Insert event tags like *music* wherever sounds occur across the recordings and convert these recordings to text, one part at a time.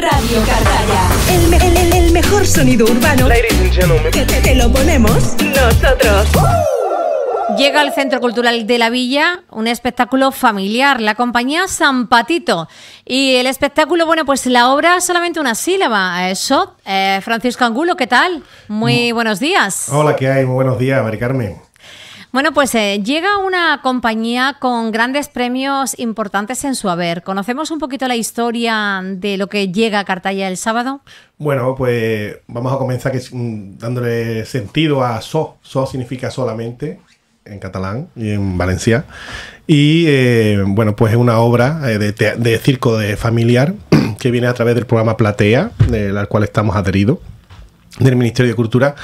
Radio Cartaya. El, mejor sonido urbano. Ladies and te, lo ponemos nosotros. Llega al Centro Cultural de la Villa un espectáculo familiar, la compañía San Patito. Y el espectáculo, bueno, pues la obra solamente una sílaba. Eso, eh, eh, Francisco Angulo, ¿qué tal? Muy buenos días. Hola, ¿qué hay? Muy buenos días, Mari Carmen. Bueno, pues eh, llega una compañía con grandes premios importantes en su haber. ¿Conocemos un poquito la historia de lo que llega a Cartaya el sábado? Bueno, pues vamos a comenzar mm, dándole sentido a SO. SO significa solamente en catalán y en Valencia. Y eh, bueno, pues es una obra eh, de, circo de familiar *clears throat* que viene a través del programa Platea, del cual estamos adheridos del Ministerio de Cultura,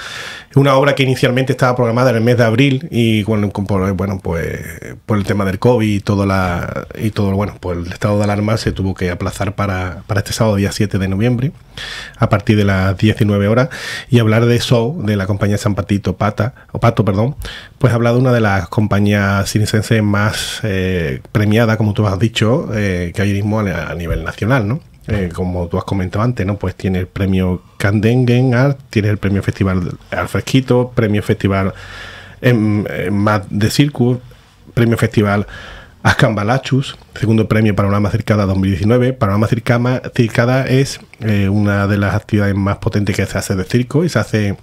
una obra que inicialmente estaba programada en el mes de abril y bueno, por, bueno pues por el tema del COVID y todo la y todo bueno, pues el estado de alarma se tuvo que aplazar para, este sábado día 7 de noviembre a partir de las 19 horas y hablar de eso de la compañía San Patito Pata o Pato, perdón, pues habla de una de las compañías cinesenses más eh, premiadas, premiada, como tú has dicho, eh, que hay mismo a nivel nacional, ¿no? Eh, como tú has comentado antes, ¿no? Pues tiene el premio Candengen Art, tiene el premio Festival al Fresquito, premio Festival en, em, em, de Circo, premio Festival Ascambalachus, segundo premio Panorama Circada 2019. Panorama más Circada es eh, una de las actividades más potentes que se hace de circo y se hace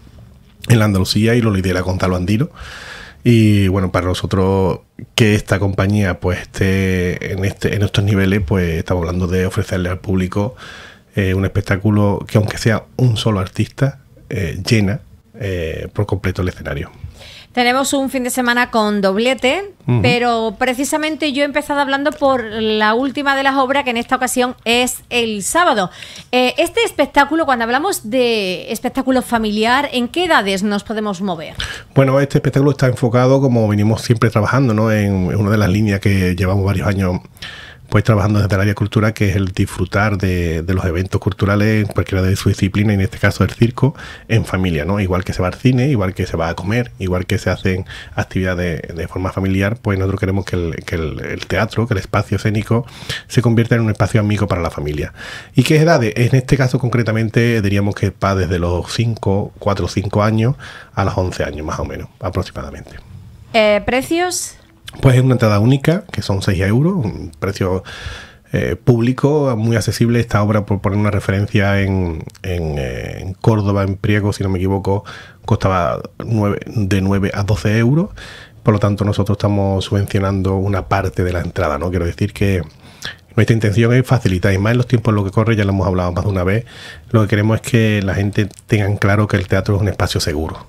en la Andalucía y lo lidera Gonzalo Andino. Y bueno, para nosotros que esta compañía pues esté en, este, en estos niveles, pues estamos hablando de ofrecerle al público eh, un espectáculo que aunque sea un solo artista, eh, llena eh, por completo el escenario. Tenemos un fin de semana con doblete, pero precisamente yo he empezado hablando por la última de las obras, que en esta ocasión es el sábado. Eh, este espectáculo, cuando hablamos de espectáculo familiar, ¿en qué edades nos podemos mover? Bueno, este espectáculo está enfocado, como venimos siempre trabajando, ¿no? en, en una de las líneas que llevamos varios años pues trabajando desde el área de cultura, que es el disfrutar de, los eventos culturales en cualquiera de su disciplina, en este caso el circo, en familia, ¿no? Igual que se va al cine, igual que se va a comer, igual que se hacen actividades de, forma familiar, pues nosotros queremos que, el, teatro, que el espacio escénico, se convierta en un espacio amigo para la familia. ¿Y qué edades? En este caso concretamente diríamos que va desde los 5, 4 o 5 años a los 11 años, más o menos, aproximadamente. Eh, ¿Precios? Pues es una entrada única, que son 6 euros, un precio eh, público muy accesible. Esta obra, por poner una referencia, en, eh, Córdoba, en Priego, si no me equivoco, costaba de 9 a 12 euros. Por lo tanto, nosotros estamos subvencionando una parte de la entrada, ¿no? Quiero decir que nuestra intención es facilitar, y más en los tiempos en los que corre, ya lo hemos hablado más de una vez, lo que queremos es que la gente tenga claro que el teatro es un espacio seguro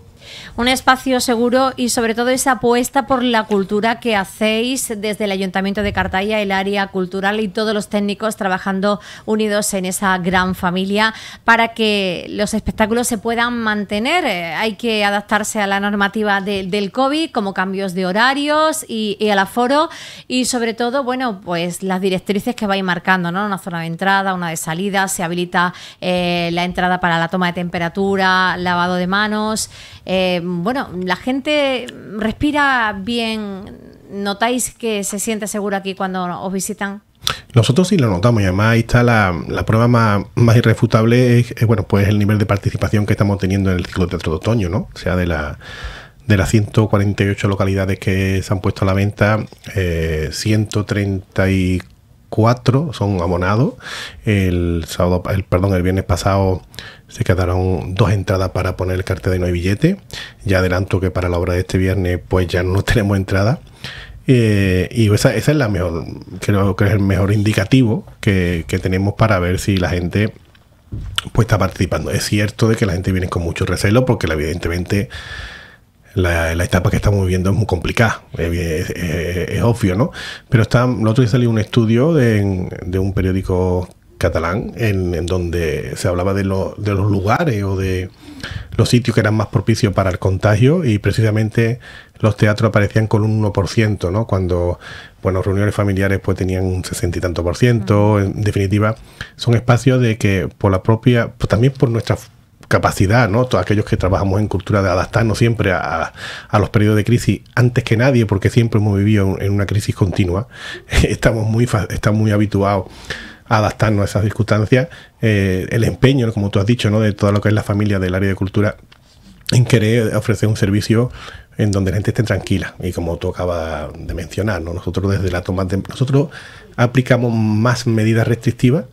un espacio seguro y sobre todo esa apuesta por la cultura que hacéis desde el Ayuntamiento de Cartaya, el área cultural y todos los técnicos trabajando unidos en esa gran familia para que los espectáculos se puedan mantener. Eh, hay que adaptarse a la normativa del COVID, como cambios de horarios y, al aforo y sobre todo, bueno, pues las directrices que vais marcando, ¿no? Una zona de entrada, una de salida, se habilita eh, la entrada para la toma de temperatura, lavado de manos. Eh, bueno, la gente respira bien. ¿Notáis que se siente seguro aquí cuando os visitan? Nosotros sí lo notamos y además está la, prueba más, irrefutable es, bueno pues el nivel de participación que estamos teniendo en el ciclo de teatro de otoño, ¿no? O sea, de la de las 148 localidades que se han puesto a la venta, 134 eh, son abonados. El sábado, el, perdón, el viernes pasado se quedaron dos entradas para poner el cartel de No hay billete. Ya adelanto que para la obra de este viernes pues ya no *laughs* tenemos entrada. Eh, y esa, es la mejor, creo que es el mejor indicativo que, tenemos para ver si la gente pues está participando. Es cierto de que la gente viene con mucho recelo porque evidentemente la, etapa que estamos viviendo es muy complicada, es, obvio, ¿no? Pero está, el otro día salió un estudio de, de un periódico catalán, en, donde se hablaba de, de, los lugares o de los sitios que eran más propicios para el contagio y precisamente los teatros aparecían con un 1%, ¿no? Cuando, bueno, reuniones familiares pues tenían un 60 y tanto por ciento, en definitiva, son espacios de que por la propia, pues, también por nuestra capacidad, ¿no? Todos aquellos que trabajamos en cultura de adaptarnos siempre a, a, los periodos de crisis antes que nadie, porque siempre hemos vivido en una crisis continua. *laughs* Estamos muy, estamos muy habituados adaptarnos a esas circunstancias, eh, el empeño, como tú has dicho, ¿no? de toda lo que es la familia del área de cultura, en querer ofrecer un servicio en donde la gente esté tranquila. Y como tú acabas de mencionar, ¿no? nosotros desde la toma de, nosotros aplicamos más medidas restrictivas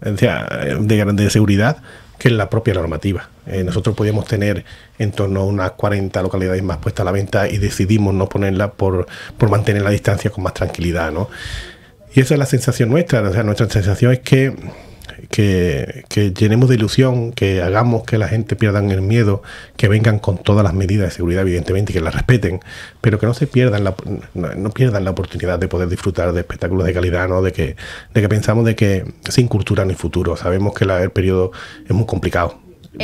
de, de seguridad que la propia normativa. Eh, nosotros podíamos tener en torno a unas 40 localidades más puestas a la venta y decidimos no ponerla por, por mantener la distancia con más tranquilidad. ¿no? Y esa es la sensación nuestra, o sea, nuestra sensación es que, que, que llenemos de ilusión, que hagamos que la gente pierda el miedo, que vengan con todas las medidas de seguridad, evidentemente, y que las respeten, pero que no se pierdan la, no, pierdan la oportunidad de poder disfrutar de espectáculos de calidad, ¿no? de, que, de que pensamos de que sin cultura ni futuro. Sabemos que la, el periodo es muy complicado,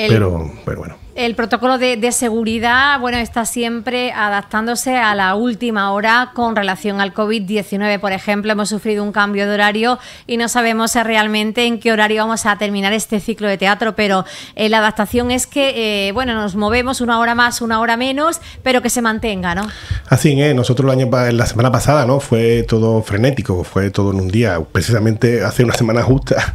pero, pero bueno. El protocolo de, seguridad, bueno, está siempre adaptándose a la última hora con relación al COVID-19. Por ejemplo, hemos sufrido un cambio de horario y no sabemos realmente en qué horario vamos a terminar este ciclo de teatro, pero eh, la adaptación es que, eh, bueno, nos movemos una hora más, una hora menos, pero que se mantenga, ¿no? Así es, ¿eh? nosotros el año, la semana pasada, ¿no? Fue todo frenético, fue todo en un día, precisamente hace una semana justa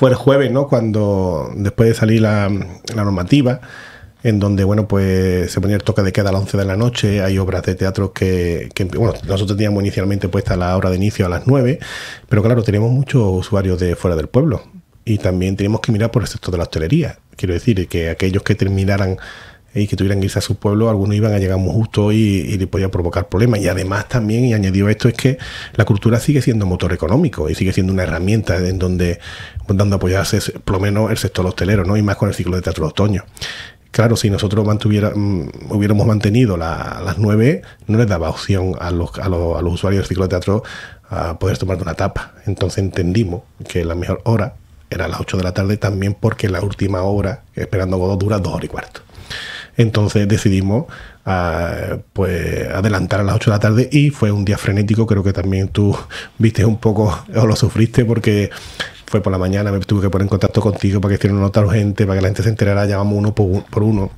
fue el jueves, ¿no? Cuando después de salir la, normativa, en donde, bueno, pues se ponía el toque de queda a las 11 de la noche, hay obras de teatro que, bueno, nosotros teníamos inicialmente puesta la hora de inicio a las 9, pero claro, tenemos muchos usuarios de fuera del pueblo y también tenemos que mirar por el sector de la hostelería. Quiero decir que aquellos que terminaran y que tuvieran que irse a su pueblo, algunos iban a llegar muy justo y, le podía provocar problemas. Y además también, y añadió esto, es que la cultura sigue siendo motor económico y sigue siendo una herramienta en donde, a apoyarse por lo menos el sector hostelero, ¿no? Y más con el ciclo de teatro de otoño. Claro, si nosotros mm, hubiéramos mantenido las 9, no les daba opción a los, a usuarios del ciclo de teatro a poder tomar una tapa. Entonces entendimos que la mejor hora era las 8 de la tarde también porque la última hora, esperando Godot, dura dos horas y cuarto. Entonces decidimos ah, pues, adelantar a las 8 de la tarde y fue un día frenético, creo que también tú *laughs* viste un poco *laughs* o lo sufriste porque fue por la mañana, me tuve que poner en contacto contigo para que hicieran una nota urgente, para que la gente se enterara, llamamos uno por uno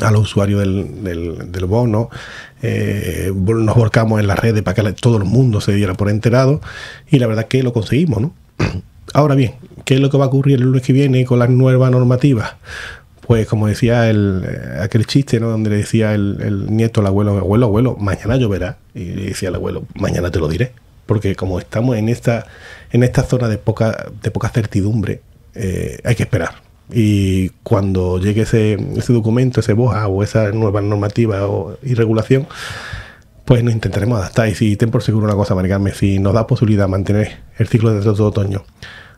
a los usuarios del, bono, eh, nos volcamos en las redes para que todo el mundo se diera por enterado y la verdad es que lo conseguimos, ¿no? *clears throat* Ahora bien, ¿qué es lo que va a ocurrir el lunes que viene con las nuevas normativas? pues como decía el, eh, aquel chiste, ¿no? Donde le decía el, nieto al abuelo, abuelo, abuelo, mañana lloverá. Y decía el abuelo, mañana te lo diré. Porque como estamos en esta, en esta zona de poca, de poca certidumbre, eh, hay que esperar. Y cuando llegue ese, ese documento, ese BOJA o esa nueva normativa o, y regulación, pues nos intentaremos adaptar. Y si ten por seguro una cosa, Maricarme, si nos da posibilidad de mantener el ciclo de todo otoño,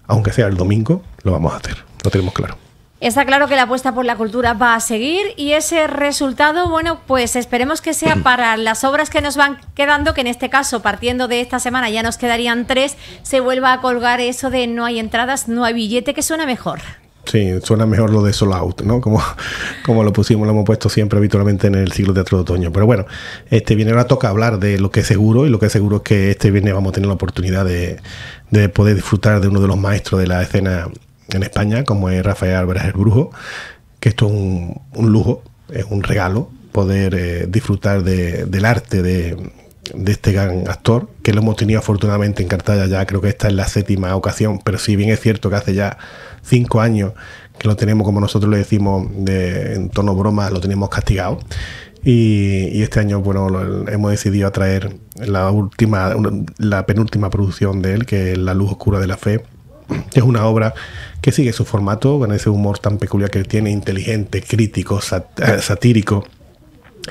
aunque sea el domingo, lo vamos a hacer. Lo tenemos claro. Está claro que la apuesta por la cultura va a seguir y ese resultado, bueno, pues esperemos que sea *clears throat* para las obras que nos van quedando, que en este caso, partiendo de esta semana, ya nos quedarían tres, se vuelva a colgar eso de no hay entradas, no hay billete, que suena mejor. Sí, suena mejor lo de Soul Out, ¿no? Como, *laughs* como lo pusimos, lo hemos puesto siempre habitualmente en el ciclo de teatro de otoño. Pero bueno, este viene ahora toca hablar de lo que es seguro y lo que es seguro es que este viernes vamos a tener la oportunidad de, de poder disfrutar de uno de los maestros de la escena en España, como es Rafael Álvarez el Brujo, que esto es un, lujo, es un regalo poder eh, disfrutar del arte de, este gran actor, que lo hemos tenido afortunadamente en Cartaya ya, creo que esta es la séptima ocasión, pero si bien es cierto que hace ya cinco años que lo tenemos, como nosotros le decimos en tono broma, lo tenemos castigado. Y, este año, bueno, hemos decidido atraer la última, la penúltima producción de él, que es La Luz Oscura de la Fe, es una obra que sigue su formato con ese humor tan peculiar que tiene, inteligente, crítico, eh, satírico,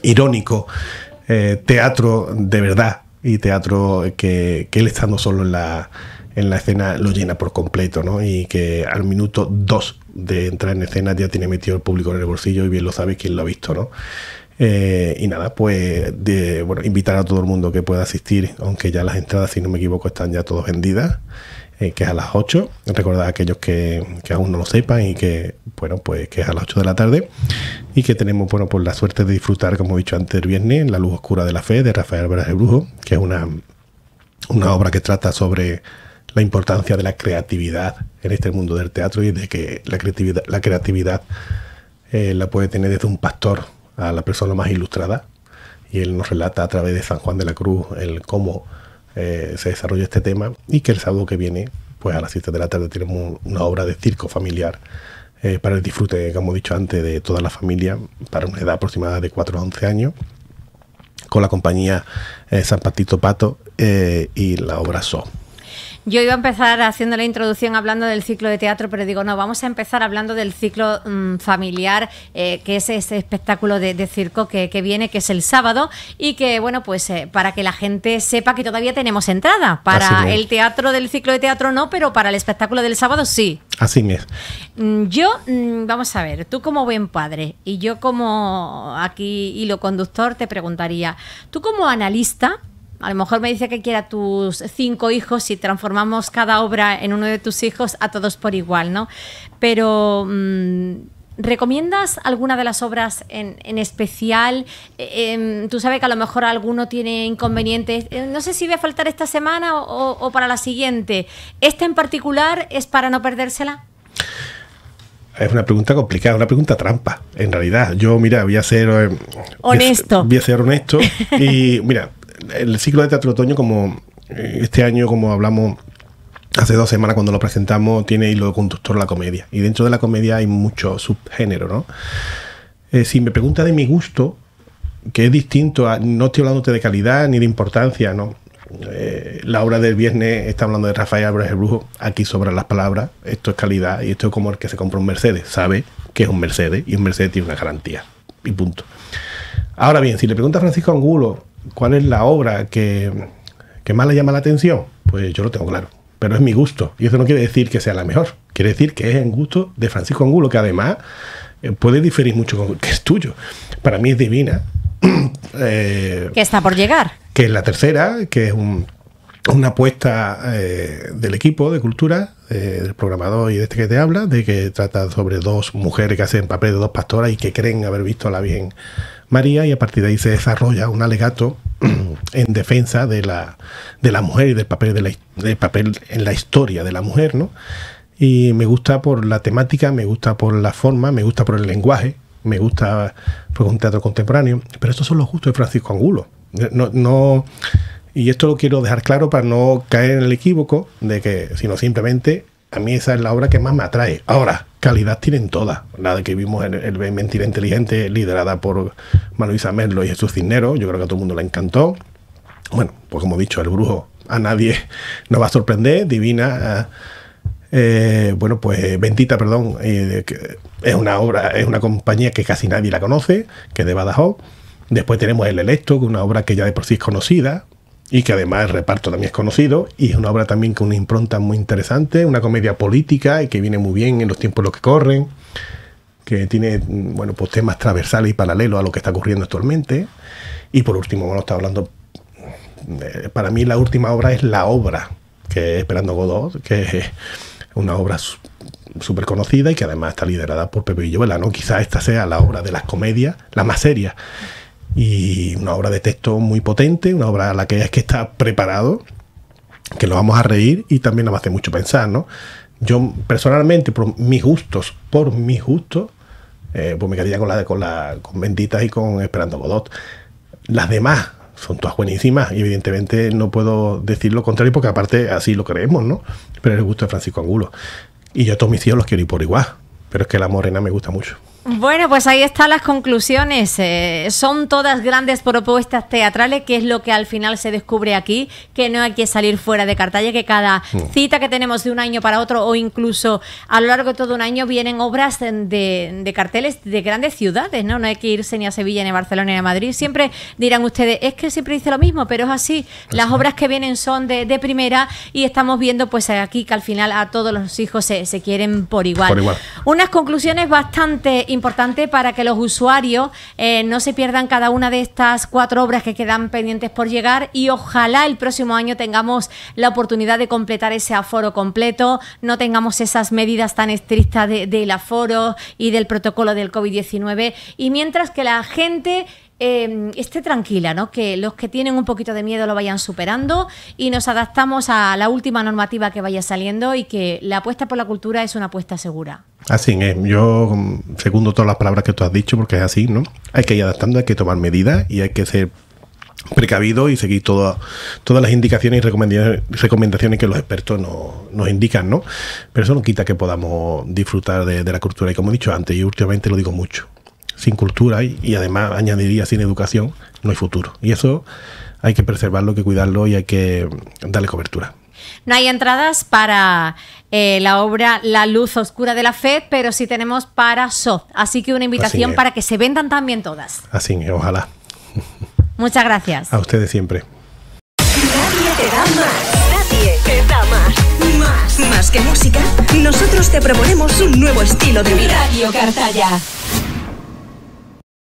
irónico, eh, teatro de verdad y teatro que, él estando solo en la, escena lo llena por completo, ¿no? Y que al minuto dos de entrar en escena ya tiene metido el público en el bolsillo y bien lo sabe quien lo ha visto, ¿no? Eh, y nada, pues de, invitar a todo el mundo que pueda asistir, aunque ya las entradas, si no me equivoco, están ya todas vendidas. Eh, que es a las 8. Recordad a aquellos que, aún no lo sepan y que, bueno, pues que es a las 8 de la tarde y que tenemos, bueno, por pues la suerte de disfrutar, como he dicho antes, el viernes, La Luz Oscura de la Fe de Rafael Veras de Brujo, que es una, una obra que trata sobre la importancia de la creatividad en este mundo del teatro y de que la creatividad, la creatividad eh, la puede tener desde un pastor a la persona más ilustrada. Y él nos relata a través de San Juan de la Cruz el cómo eh, se desarrolla este tema y que el sábado que viene, pues a las 7 de la tarde, tenemos una obra de circo familiar eh, para el disfrute, como he dicho antes, de toda la familia, para una edad aproximada de 4 a 11 años, con la compañía eh, San Patito Pato y la obra So. Yo iba a empezar haciendo la introducción hablando del ciclo de teatro, pero digo, no, vamos a empezar hablando del ciclo mm, familiar, eh, que es ese espectáculo de, circo que, viene, que es el sábado, y que, bueno, pues eh, para que la gente sepa que todavía tenemos entrada. Para el teatro del ciclo de teatro no, pero para el espectáculo del sábado sí. Así es. Mm, yo, mm, vamos a ver, tú como buen padre, y yo como aquí hilo conductor, te preguntaría, tú como analista, a lo mejor me dice que quiera tus cinco hijos si transformamos cada obra en uno de tus hijos a todos por igual, ¿no? Pero... Mm, ¿Recomiendas alguna de las obras en, especial? Eh, em, tú sabes que a lo mejor alguno tiene inconvenientes. Eh, no sé si va a faltar esta semana o, o, para la siguiente. ¿Esta en particular es para no perdérsela? Es una pregunta complicada, una pregunta trampa, en realidad. Yo, mira, voy a ser... Eh, honesto. Voy a ser honesto. *laughs* y, mira, el ciclo de teatro otoño, como eh, este año, como hablamos hace dos semanas cuando lo presentamos, tiene hilo conductor la comedia. Y dentro de la comedia hay mucho subgénero, ¿no? Eh, si me pregunta de mi gusto, que es distinto a, no estoy hablándote de calidad ni de importancia, ¿no? Eh, la obra del viernes está hablando de Rafael Álvarez el Brujo, aquí sobran las palabras, esto es calidad y esto es como el que se compra un Mercedes, sabe que es un Mercedes y un Mercedes tiene una garantía y punto. Ahora bien, si le pregunta a Francisco Angulo cuál es la obra que, más le llama la atención, pues yo lo tengo claro. Pero es mi gusto. Y eso no quiere decir que sea la mejor. Quiere decir que es en gusto de Francisco Angulo, que además eh, puede diferir mucho con que es tuyo. Para mí es divina. *clears throat* Eh, que está por llegar. Que es la tercera, que es un una apuesta eh, del equipo de cultura, eh, del programador y de este que te habla, de que trata sobre dos mujeres que hacen papel de dos pastoras y que creen haber visto a la Virgen María y a partir de ahí se desarrolla un alegato *clears throat* en defensa de la, de la mujer y del papel, papel en la historia de la mujer, ¿no? Y me gusta por la temática, me gusta por la forma, me gusta por el lenguaje, me gusta por un teatro contemporáneo, pero estos son los gustos de Francisco Angulo. No, no y esto lo quiero dejar claro para no caer en el equívoco de que, sino simplemente a mí esa es la obra que más me atrae. Ahora, calidad tienen todas. La de que vimos en el, Mentira Inteligente, liderada por Manuisa Merlo y Jesús Cisneros, yo creo que a todo el mundo le encantó. Bueno, pues como he dicho, el brujo a nadie *laughs* nos va a sorprender. Divina, eh, eh, bueno, pues eh, bendita, perdón, es una obra, es una compañía que casi nadie la conoce, que es de Badajoz. Después tenemos El Electro, una obra que ya de por sí es conocida, y que además el reparto también es conocido y es una obra también con una impronta muy interesante, una comedia política y que viene muy bien en los tiempos los que corren, que tiene mm, bueno, pues temas transversales y paralelos a lo que está ocurriendo actualmente. Y por último, bueno, está hablando eh, para mí la última obra es La obra, que es Esperando Godot, que es eh, una obra súper conocida y que además está liderada por Pepe Villovela, Quizás esta sea la obra de las comedias, la más seria y una obra de texto muy potente, una obra a la que es que está preparado, que nos vamos a reír y también nos hace mucho pensar, ¿no? Yo personalmente, por mis gustos, por mis gustos, eh, pues me quedaría con la con la con Benditas y con Esperando Godot. Las demás son todas buenísimas y evidentemente no puedo decir lo contrario porque aparte así lo creemos, ¿no? Pero el gusto de Francisco Angulo. Y yo a todos mis hijos los quiero ir por igual, pero es que la morena me gusta mucho. Bueno, pues ahí están las conclusiones. Eh, son todas grandes propuestas teatrales, que es lo que al final se descubre aquí, que no hay que salir fuera de Cartalla, que cada cita que tenemos de un año para otro o incluso a lo largo de todo un año vienen obras de, carteles de grandes ciudades, ¿no? No hay que irse ni a Sevilla, ni a Barcelona, ni a Madrid. Siempre dirán ustedes, es que siempre dice lo mismo, pero es así. Las obras que vienen son de, primera y estamos viendo pues aquí que al final a todos los hijos se, quieren por igual. por igual. Unas conclusiones bastante importantes importante para que los usuarios eh, no se pierdan cada una de estas cuatro obras que quedan pendientes por llegar y ojalá el próximo año tengamos la oportunidad de completar ese aforo completo, no tengamos esas medidas tan estrictas del aforo y del protocolo del COVID-19 y mientras que la gente Em, esté tranquila, ¿no? que los que tienen un poquito de miedo lo vayan superando y nos adaptamos a la última normativa que vaya saliendo y que la apuesta por la cultura es una apuesta segura. Así es, eh, yo mm, segundo todas las palabras que tú has dicho porque es así, ¿no? Hay que ir adaptando, hay que tomar medidas y hay que ser precavido y seguir todas las indicaciones y recomendaciones que los expertos nos indican, ¿no? Pero eso no quita que podamos disfrutar de la cultura y como he dicho antes, y últimamente lo digo mucho, sin cultura y, además añadiría sin educación no hay futuro. Y eso hay que preservarlo, hay que cuidarlo y hay que darle cobertura. No hay entradas para eh, la obra La luz oscura de la fe, pero sí tenemos para SOT. Así que una invitación para que se vendan también todas. Así, ojalá. Muchas gracias. A ustedes siempre. Nadie te da más. te da más. que música, nosotros te proponemos un nuevo estilo de vida. Radio Cartaya.